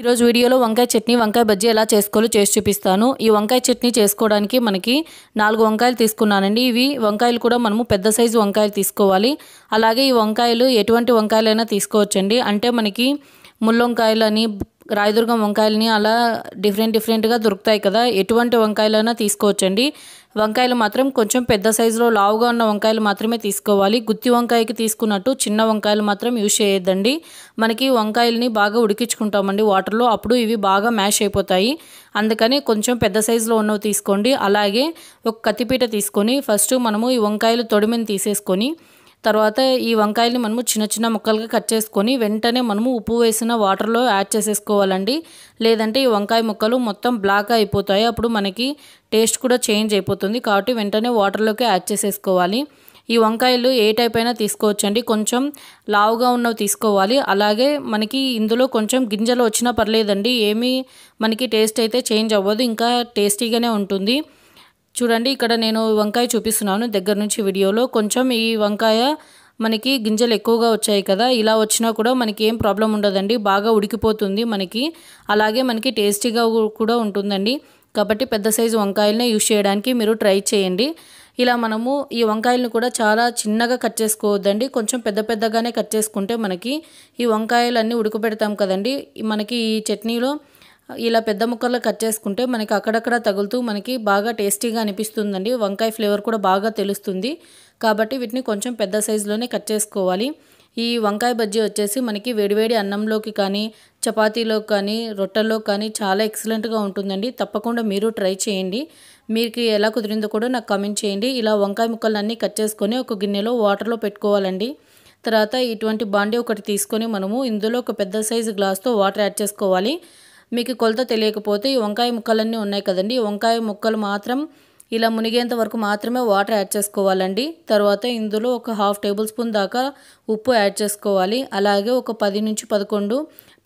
ఈరోజు వీడియోలో వంకాయ చట్నీ వంకాయ బజ్జీ ఎలా చేసుకోవాలో చేసి చూపిస్తాను ఈ వంకాయ చట్నీ చేసుకోవడానికి మనకి నాలుగు వంకాయలు తీసుకున్నానండి ఇవి వంకాయలు కూడా మనము పెద్ద సైజు వంకాయలు తీసుకోవాలి అలాగే ఈ వంకాయలు ఎటువంటి వంకాయలైనా తీసుకోవచ్చండి అంటే మనకి ముల్లొంకాయలు అని రాయదుర్గం వంకాయలని అలా డిఫరెంట్ డిఫరెంట్గా దొరుకుతాయి కదా ఎటువంటి వంకాయలైనా తీసుకోవచ్చండి వంకాయలు మాత్రం కొంచెం పెద్ద సైజులో లావుగా ఉన్న వంకాయలు మాత్రమే తీసుకోవాలి గుత్తి వంకాయకి తీసుకున్నట్టు చిన్న వంకాయలు మాత్రం యూజ్ చేయొద్దండి మనకి వంకాయలని బాగా ఉడికించుకుంటామండి వాటర్లో అప్పుడు ఇవి బాగా మ్యాష్ అయిపోతాయి అందుకని కొంచెం పెద్ద సైజులో ఉన్నవి తీసుకోండి అలాగే ఒక కత్తిపీట తీసుకొని ఫస్ట్ మనము ఈ వంకాయలు తొడిమిని తీసేసుకొని తర్వాత ఈ వంకాయల్ని మనము చిన్న చిన్న ముక్కలుగా కట్ చేసుకొని వెంటనే మనము ఉప్పు వేసిన వాటర్లో యాడ్ చేసేసుకోవాలండి లేదంటే ఈ వంకాయ ముక్కలు మొత్తం బ్లాక్ అయిపోతాయి అప్పుడు మనకి టేస్ట్ కూడా చేంజ్ అయిపోతుంది కాబట్టి వెంటనే వాటర్లోకి యాడ్ చేసేసుకోవాలి ఈ వంకాయలు ఏ టైప్ అయినా తీసుకోవచ్చండి కొంచెం లావుగా ఉన్నవి తీసుకోవాలి అలాగే మనకి ఇందులో కొంచెం గింజలు వచ్చినా పర్లేదండి ఏమీ మనకి టేస్ట్ అయితే చేంజ్ అవ్వదు ఇంకా టేస్టీగానే ఉంటుంది చూడండి ఇక్కడ నేను వంకాయ చూపిస్తున్నాను దగ్గర నుంచి వీడియోలో కొంచెం ఈ వంకాయ మనకి గింజలు ఎక్కువగా వచ్చాయి కదా ఇలా వచ్చినా కూడా మనకి ఏం ప్రాబ్లం ఉండదండి బాగా ఉడికిపోతుంది మనకి అలాగే మనకి టేస్టీగా కూడా ఉంటుందండి కాబట్టి పెద్ద సైజు వంకాయలనే యూజ్ చేయడానికి మీరు ట్రై చేయండి ఇలా మనము ఈ వంకాయలను కూడా చాలా చిన్నగా కట్ చేసుకోవద్దండి కొంచెం పెద్ద పెద్దగానే కట్ చేసుకుంటే మనకి ఈ వంకాయలన్నీ ఉడకబెడతాం కదండి మనకి ఈ చట్నీలో ఇలా పెద్ద ముక్కలు కట్ చేసుకుంటే మనకి అక్కడక్కడ తగులుతూ మనకి బాగా టేస్టీగా అనిపిస్తుందండి వంకాయ ఫ్లేవర్ కూడా బాగా తెలుస్తుంది కాబట్టి వీటిని కొంచెం పెద్ద సైజులోనే కట్ చేసుకోవాలి ఈ వంకాయ బజ్జీ వచ్చేసి మనకి వేడివేడి అన్నంలోకి కానీ చపాతీలోకి కానీ రొట్టెల్లో కానీ చాలా ఎక్సలెంట్గా ఉంటుందండి తప్పకుండా మీరు ట్రై చేయండి మీకు ఎలా కుదిరిందో కూడా నాకు కమెంట్ చేయండి ఇలా వంకాయ ముక్కలన్నీ కట్ చేసుకొని ఒక గిన్నెలో వాటర్లో పెట్టుకోవాలండి తర్వాత ఇటువంటి బాండీ ఒకటి తీసుకొని మనము ఇందులో ఒక పెద్ద సైజు గ్లాస్తో వాటర్ యాడ్ చేసుకోవాలి మీకు కొలత తెలియకపోతే ఈ వంకాయ ముక్కలన్నీ ఉన్నాయి కదండి వంకాయ ముక్కలు మాత్రం ఇలా మునిగేంత వరకు మాత్రమే వాటర్ యాడ్ చేసుకోవాలండి తర్వాత ఇందులో ఒక హాఫ్ టేబుల్ స్పూన్ దాకా ఉప్పు యాడ్ చేసుకోవాలి అలాగే ఒక పది నుంచి పదకొండు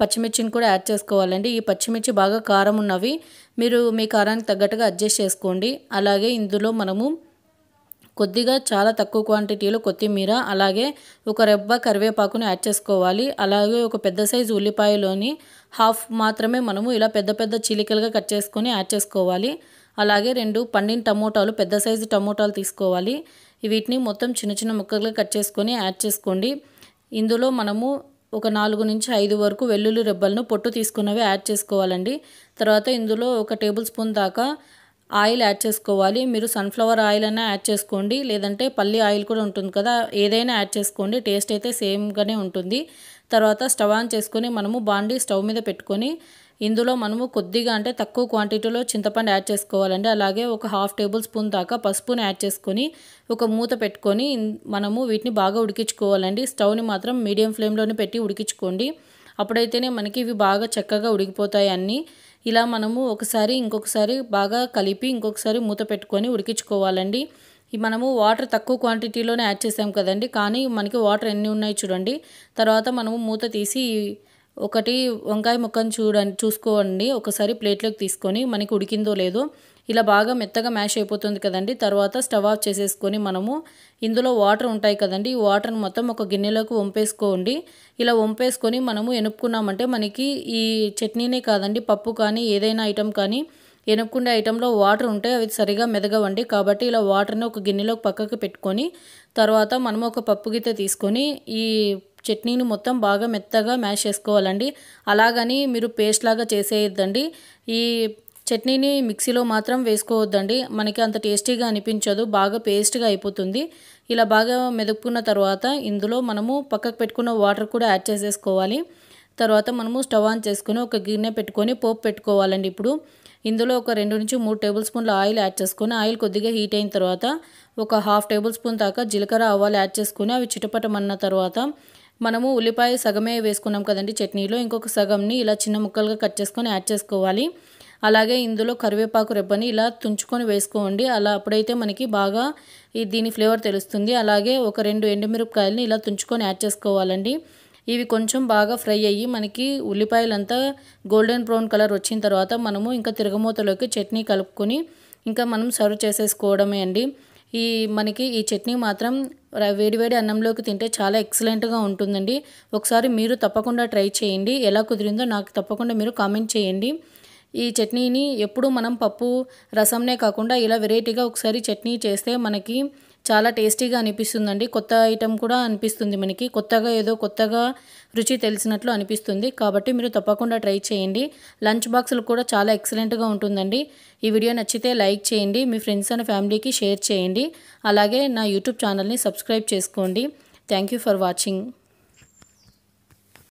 పచ్చిమిర్చిని కూడా యాడ్ చేసుకోవాలండి ఈ పచ్చిమిర్చి బాగా కారం ఉన్నవి మీరు మీ కారానికి తగ్గట్టుగా అడ్జస్ట్ చేసుకోండి అలాగే ఇందులో మనము కొద్దిగా చాలా తక్కువ క్వాంటిటీలో కొత్తిమీర అలాగే ఒక రెబ్బ కరివేపాకుని యాడ్ చేసుకోవాలి అలాగే ఒక పెద్ద సైజు ఉల్లిపాయలోని హాఫ్ మాత్రమే మనము ఇలా పెద్ద పెద్ద చిలికలుగా కట్ చేసుకొని యాడ్ చేసుకోవాలి అలాగే రెండు పండిన టమోటాలు పెద్ద సైజు టమోటాలు తీసుకోవాలి వీటిని మొత్తం చిన్న చిన్న ముక్కలుగా కట్ చేసుకొని యాడ్ చేసుకోండి ఇందులో మనము ఒక నాలుగు నుంచి ఐదు వరకు వెల్లుల్లి రెబ్బలను పొట్టు తీసుకున్నవి యాడ్ చేసుకోవాలండి తర్వాత ఇందులో ఒక టేబుల్ స్పూన్ దాకా ఆయిల్ యాడ్ చేసుకోవాలి మీరు సన్ఫ్లవర్ ఆయిల్ అయినా యాడ్ చేసుకోండి లేదంటే పల్లి ఆయిల్ కూడా ఉంటుంది కదా ఏదైనా యాడ్ చేసుకోండి టేస్ట్ అయితే సేమ్గానే ఉంటుంది తర్వాత స్టవ్ ఆన్ చేసుకొని మనము బాండి స్టవ్ మీద పెట్టుకొని ఇందులో మనము కొద్దిగా అంటే తక్కువ క్వాంటిటీలో చింతపండు యాడ్ చేసుకోవాలండి అలాగే ఒక హాఫ్ టేబుల్ స్పూన్ దాకా పసుపుని యాడ్ చేసుకొని ఒక మూత పెట్టుకొని మనము వీటిని బాగా ఉడికించుకోవాలండి స్టవ్ని మాత్రం మీడియం ఫ్లేమ్లోనే పెట్టి ఉడికించుకోండి అప్పుడైతేనే మనకి ఇవి బాగా చక్కగా ఉడికిపోతాయి అన్నీ ఇలా మనము ఒకసారి ఇంకొకసారి బాగా కలిపి ఇంకొకసారి మూత పెట్టుకొని ఉడికించుకోవాలండి మనము వాటర్ తక్కువ క్వాంటిటీలోనే యాడ్ చేసాం కదండి కానీ మనకి వాటర్ ఎన్ని ఉన్నాయి చూడండి తర్వాత మనము మూత తీసి ఒకటి వంకాయ ముక్కను చూడండి చూసుకోండి ఒకసారి ప్లేట్లోకి తీసుకొని మనకి ఉడికిందో లేదో ఇలా బాగా మెత్తగా మ్యాష్ అయిపోతుంది కదండి తర్వాత స్టవ్ ఆఫ్ చేసేసుకొని మనము ఇందులో వాటర్ ఉంటాయి కదండి ఈ వాటర్ని మొత్తం ఒక గిన్నెలోకి వంపేసుకోండి ఇలా వంపేసుకొని మనము ఎనుపుకున్నామంటే మనకి ఈ చట్నీనే కాదండి పప్పు కానీ ఏదైనా ఐటెం కానీ ఎనుక్కుండే ఐటెంలో వాటర్ ఉంటే అవి సరిగా మెదగవండి కాబట్టి ఇలా వాటర్ని ఒక గిన్నెలోకి పక్కకు పెట్టుకొని తర్వాత మనము ఒక పప్పు గిత్త తీసుకొని ఈ చట్నీని మొత్తం బాగా మెత్తగా మ్యాష్ చేసుకోవాలండి అలాగని మీరు పేస్ట్ లాగా చేసేయద్దండి ఈ చట్నీని మిక్సీలో మాత్రం వేసుకోవద్దండి మనకి అంత టేస్టీగా అనిపించదు బాగా పేస్ట్గా అయిపోతుంది ఇలా బాగా మెదుపుకున్న తర్వాత ఇందులో మనము పక్కకు పెట్టుకున్న వాటర్ కూడా యాడ్ చేసేసుకోవాలి తర్వాత మనము స్టవ్ ఆన్ చేసుకుని ఒక గిన్నె పెట్టుకొని పోపు పెట్టుకోవాలండి ఇప్పుడు ఇందులో ఒక రెండు నుంచి మూడు టేబుల్ స్పూన్ల ఆయిల్ యాడ్ చేసుకొని ఆయిల్ కొద్దిగా హీట్ అయిన తర్వాత ఒక హాఫ్ టేబుల్ స్పూన్ దాకా జీలకర్ర ఆవాలు యాడ్ చేసుకుని అవి చిటపటమన్న తర్వాత మనము ఉల్లిపాయ సగమే వేసుకున్నాం కదండి చట్నీలో ఇంకొక సగంని ఇలా చిన్న ముక్కలుగా కట్ చేసుకొని యాడ్ చేసుకోవాలి అలాగే ఇందులో కరివేపాకు రెబ్బని ఇలా తుంచుకొని వేసుకోండి అలా అప్పుడైతే మనకి బాగా దీని ఫ్లేవర్ తెలుస్తుంది అలాగే ఒక రెండు ఎండుమిరపకాయలని ఇలా తుంచుకొని యాడ్ చేసుకోవాలండి ఇవి కొంచెం బాగా ఫ్రై అయ్యి మనకి ఉల్లిపాయలంతా గోల్డెన్ బ్రౌన్ కలర్ వచ్చిన తర్వాత మనము ఇంకా తిరగమూతలోకి చట్నీ కలుపుకొని ఇంకా మనం సర్వ్ చేసేసుకోవడమే అండి ఈ మనకి ఈ చట్నీ మాత్రం వేడివేడి అన్నంలోకి తింటే చాలా ఎక్సలెంట్గా ఉంటుందండి ఒకసారి మీరు తప్పకుండా ట్రై చేయండి ఎలా కుదిరిందో నాకు తప్పకుండా మీరు కామెంట్ చేయండి ఈ చట్నీని ఎప్పుడు మనం పప్పు రసంనే కాకుండా ఇలా వెరైటీగా ఒకసారి చట్నీ చేస్తే మనకి చాలా టేస్టీగా అనిపిస్తుందండి కొత్త ఐటెం కూడా అనిపిస్తుంది మనకి కొత్తగా ఏదో కొత్తగా రుచి తెలిసినట్లు అనిపిస్తుంది కాబట్టి మీరు తప్పకుండా ట్రై చేయండి లంచ్ బాక్సులు కూడా చాలా ఎక్సలెంట్గా ఉంటుందండి ఈ వీడియో నచ్చితే లైక్ చేయండి మీ ఫ్రెండ్స్ అండ్ ఫ్యామిలీకి షేర్ చేయండి అలాగే నా యూట్యూబ్ ఛానల్ని సబ్స్క్రైబ్ చేసుకోండి థ్యాంక్ ఫర్ వాచింగ్